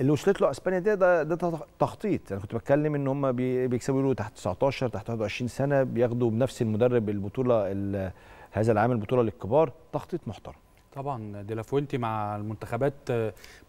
اللي وصلت له اسبانيا ده ده, ده تخطيط انا يعني كنت بتكلم ان هم بيكسبوا له تحت 19 تحت 21 سنه بياخدوا بنفس المدرب البطوله هذا العام البطوله للكبار تخطيط محترم طبعا لافوينتي مع المنتخبات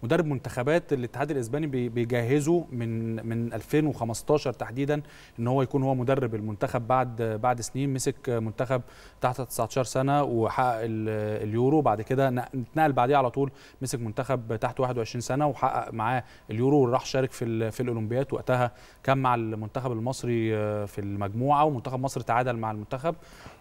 مدرب منتخبات الاتحاد الاسباني بيجهزه من من 2015 تحديدا ان هو يكون هو مدرب المنتخب بعد بعد سنين مسك منتخب تحت 19 سنه وحقق اليورو بعد كده اتنقل بعديه على طول مسك منتخب تحت 21 سنه وحقق معاه اليورو وراح شارك في في الاولمبياد وقتها كان مع المنتخب المصري آه، في المجموعه ومنتخب مصر تعادل مع المنتخب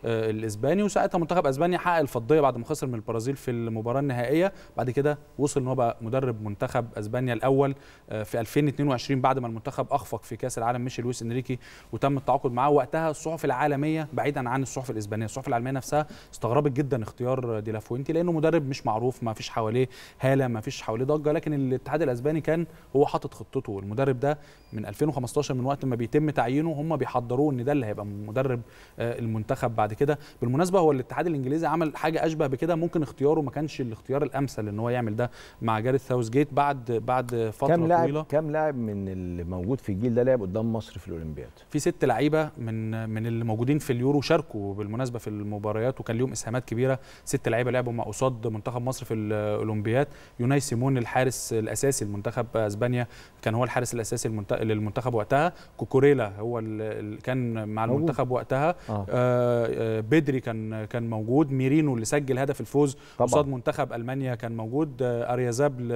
آه، الاسباني وساعتها منتخب اسبانيا حقق الفضيه بعد ما خسر من البرازيل في المباراه النهائيه بعد كده وصل ان هو بقى مدرب منتخب اسبانيا الاول آه، في 2022 بعد ما المنتخب اخفق في كاس العالم مشي لويس انريكي وتم التعاقد معاه وقتها الصحف العالميه بعيدا عن الصحف الاسبانيه الصحف العالميه نفسها استغربت جدا اختيار لافوينتي لانه مدرب مش معروف ما فيش حواليه هاله ما فيش حواليه ضجه لكن الاتحاد الاسباني كان هو حاطط خطته المدرب ده من 2015 من وقت ما بيتم تعيينه هم بيحضروه ان ده اللي هيبقى مدرب آه، المنتخب بعد كده بالمناسبه هو الاتحاد الانجليزي عمل حاجه اشبه بكده ممكن اختياره ما كانش الاختيار الامثل ان هو يعمل ده مع جاريث ساوث جيت بعد بعد فتره كم لاعب طويله كام لاعب من اللي موجود في الجيل ده لعب قدام مصر في الاولمبياد في ست لعيبه من من اللي موجودين في اليورو شاركوا بالمناسبه في المباريات وكان ليهم اسهامات كبيره ست لعيبه لعبوا مع قصاد منتخب مصر في الاولمبياد يوناي سيمون الحارس الاساسي لمنتخب اسبانيا كان هو الحارس الاساسي للمنتخب وقتها كوكوريلا هو اللي كان مع المنتخب وقتها آه. آه. آه بدري كان كان موجود ميرينو اللي سجل هدف الفوز طبعا قصاد منتخب المانيا كان موجود آه، اريازابل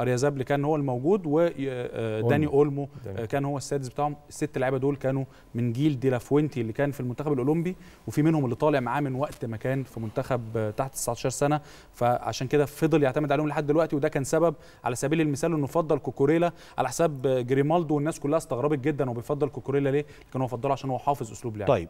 اريازابل آه، كان هو الموجود وداني آه، اولمو كان هو السادس بتاعهم الست لعيبه دول كانوا من جيل لافوينتي اللي كان في المنتخب الاولمبي وفي منهم اللي طالع معاه من وقت ما كان في منتخب تحت 19 سنه فعشان كده فضل يعتمد عليهم لحد دلوقتي وده كان سبب على سبيل المثال انه فضل كوكوريلا على حساب جريمالدو والناس كلها استغربت جدا هو بيفضل كوكوريلا ليه؟ كان هو فضله عشان هو حافظ اسلوب لعبه طيب